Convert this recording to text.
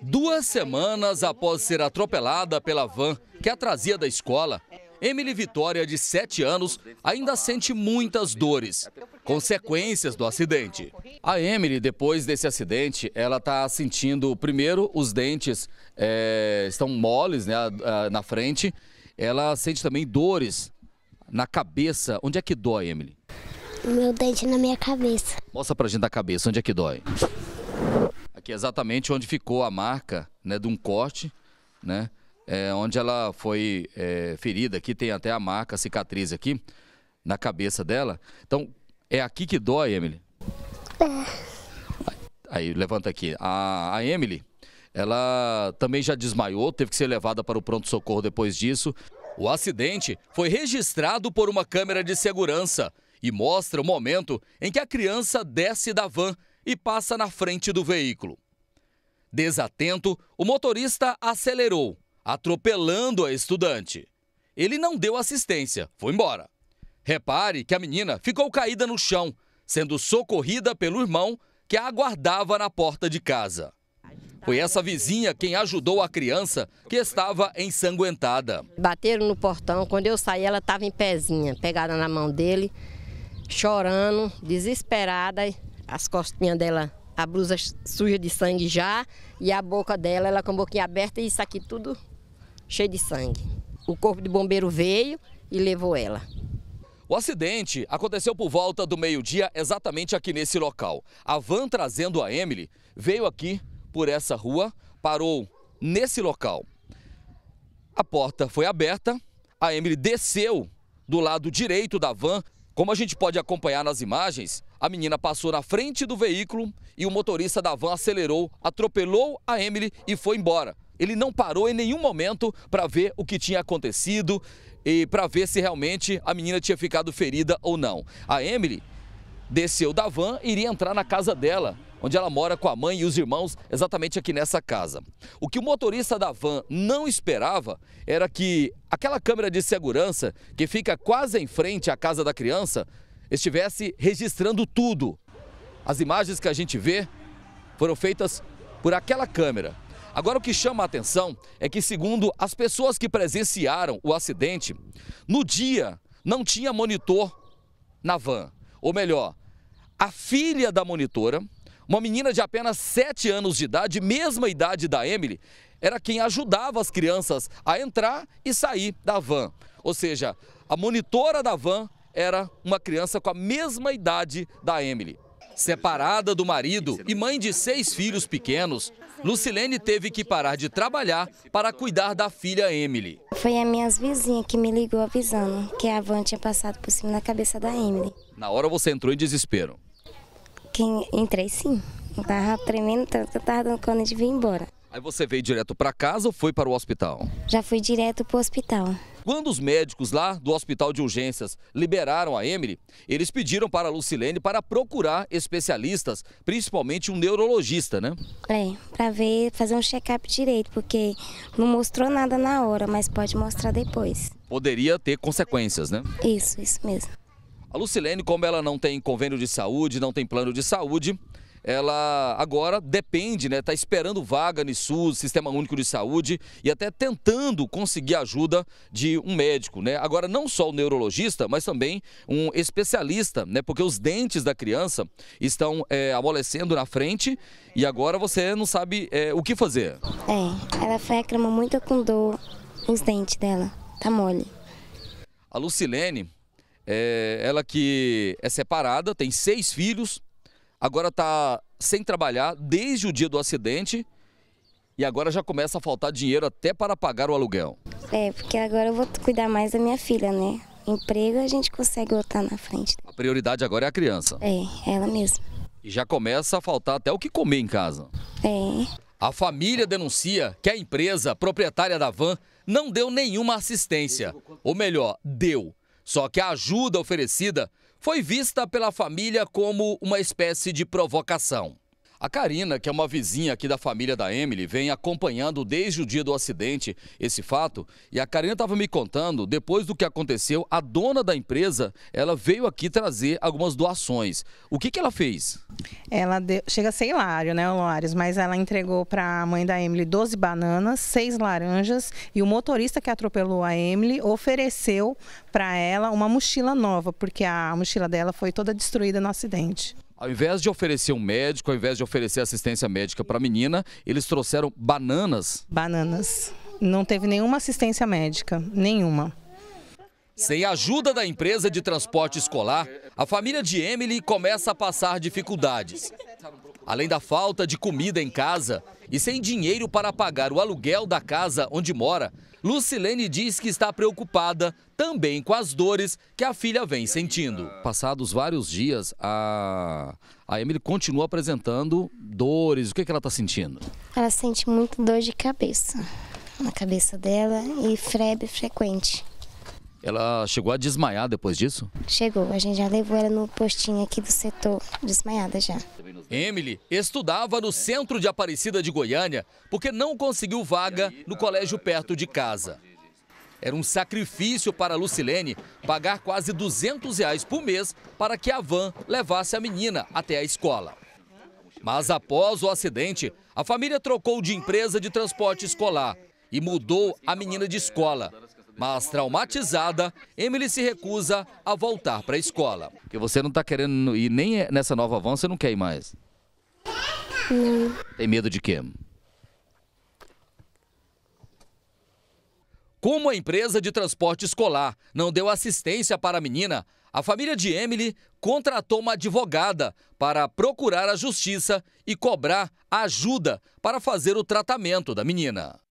Duas semanas após ser atropelada pela van que a trazia da escola, Emily Vitória, de 7 anos, ainda sente muitas dores, consequências do acidente. A Emily, depois desse acidente, ela está sentindo, primeiro, os dentes é, estão moles né, na frente, ela sente também dores na cabeça. Onde é que dói, Emily? Meu dente na minha cabeça. Mostra pra gente a cabeça, onde é que dói? Aqui é exatamente onde ficou a marca né, de um corte, né? É, onde ela foi é, ferida. Aqui tem até a marca, a cicatriz aqui na cabeça dela. Então, é aqui que dói, Emily? É. Aí, levanta aqui. A, a Emily, ela também já desmaiou, teve que ser levada para o pronto-socorro depois disso. O acidente foi registrado por uma câmera de segurança e mostra o momento em que a criança desce da van e passa na frente do veículo. Desatento, o motorista acelerou, atropelando a estudante. Ele não deu assistência, foi embora. Repare que a menina ficou caída no chão, sendo socorrida pelo irmão que a aguardava na porta de casa. Foi essa vizinha quem ajudou a criança que estava ensanguentada. Bateram no portão, quando eu saí ela estava em pezinha, pegada na mão dele, chorando, desesperada as costinhas dela, a blusa suja de sangue já, e a boca dela, ela com a boquinha aberta e isso aqui tudo cheio de sangue. O corpo de bombeiro veio e levou ela. O acidente aconteceu por volta do meio-dia, exatamente aqui nesse local. A van trazendo a Emily veio aqui por essa rua, parou nesse local. A porta foi aberta, a Emily desceu do lado direito da van. Como a gente pode acompanhar nas imagens, a menina passou na frente do veículo e o motorista da van acelerou, atropelou a Emily e foi embora. Ele não parou em nenhum momento para ver o que tinha acontecido e para ver se realmente a menina tinha ficado ferida ou não. A Emily desceu da van e iria entrar na casa dela, onde ela mora com a mãe e os irmãos, exatamente aqui nessa casa. O que o motorista da van não esperava era que aquela câmera de segurança que fica quase em frente à casa da criança estivesse registrando tudo. As imagens que a gente vê foram feitas por aquela câmera. Agora, o que chama a atenção é que, segundo as pessoas que presenciaram o acidente, no dia não tinha monitor na van. Ou melhor, a filha da monitora, uma menina de apenas 7 anos de idade, mesma idade da Emily, era quem ajudava as crianças a entrar e sair da van. Ou seja, a monitora da van era uma criança com a mesma idade da Emily. Separada do marido e mãe de seis filhos pequenos, Lucilene teve que parar de trabalhar para cuidar da filha Emily. Foi a minha vizinha que me ligou avisando que a van tinha passado por cima da cabeça da Emily. Na hora você entrou em desespero? Quem, entrei sim. Eu tava tremendo tanto que eu tava dando conta de vir embora. Aí você veio direto para casa ou foi para o hospital? Já fui direto para o hospital. Quando os médicos lá do Hospital de Urgências liberaram a Emily, eles pediram para a Lucilene para procurar especialistas, principalmente um neurologista, né? É, para ver, fazer um check-up direito, porque não mostrou nada na hora, mas pode mostrar depois. Poderia ter consequências, né? Isso, isso mesmo. A Lucilene, como ela não tem convênio de saúde, não tem plano de saúde, ela agora depende, né? Está esperando vaga no SUS, Sistema Único de Saúde, e até tentando conseguir ajuda de um médico, né? Agora, não só o neurologista, mas também um especialista, né? Porque os dentes da criança estão é, amolecendo na frente e agora você não sabe é, o que fazer. É, ela foi reclama muito com dor nos dentes dela, tá mole. A Lucilene, é, ela que é separada, tem seis filhos, agora está sem trabalhar desde o dia do acidente e agora já começa a faltar dinheiro até para pagar o aluguel. É, porque agora eu vou cuidar mais da minha filha, né? Emprego a gente consegue botar na frente. A prioridade agora é a criança. É, ela mesma. E já começa a faltar até o que comer em casa. É. A família denuncia que a empresa proprietária da van não deu nenhuma assistência. Ou melhor, deu. Só que a ajuda oferecida foi vista pela família como uma espécie de provocação. A Karina, que é uma vizinha aqui da família da Emily, vem acompanhando desde o dia do acidente esse fato. E a Karina estava me contando, depois do que aconteceu, a dona da empresa, ela veio aqui trazer algumas doações. O que, que ela fez? Ela deu, chega a ser hilário, né, Loares? Mas ela entregou para a mãe da Emily 12 bananas, 6 laranjas e o motorista que atropelou a Emily ofereceu para ela uma mochila nova, porque a mochila dela foi toda destruída no acidente. Ao invés de oferecer um médico, ao invés de oferecer assistência médica para a menina, eles trouxeram bananas. Bananas. Não teve nenhuma assistência médica, nenhuma. Sem a ajuda da empresa de transporte escolar, a família de Emily começa a passar dificuldades. Tá, Além da falta de comida em casa e sem dinheiro para pagar o aluguel da casa onde mora, Lucilene diz que está preocupada também com as dores que a filha vem sentindo. Passados vários dias, a, a Emily continua apresentando dores. O que, é que ela está sentindo? Ela sente muito dor de cabeça na cabeça dela e febre frequente. Ela chegou a desmaiar depois disso? Chegou, a gente já levou ela no postinho aqui do setor, desmaiada já. Emily estudava no centro de Aparecida de Goiânia porque não conseguiu vaga no colégio perto de casa. Era um sacrifício para Lucilene pagar quase 200 reais por mês para que a van levasse a menina até a escola. Mas após o acidente, a família trocou de empresa de transporte escolar e mudou a menina de escola mas traumatizada, Emily se recusa a voltar para a escola. Porque você não está querendo ir nem nessa nova van, você não quer ir mais? Não. Tem medo de quê? Como a empresa de transporte escolar não deu assistência para a menina, a família de Emily contratou uma advogada para procurar a justiça e cobrar ajuda para fazer o tratamento da menina.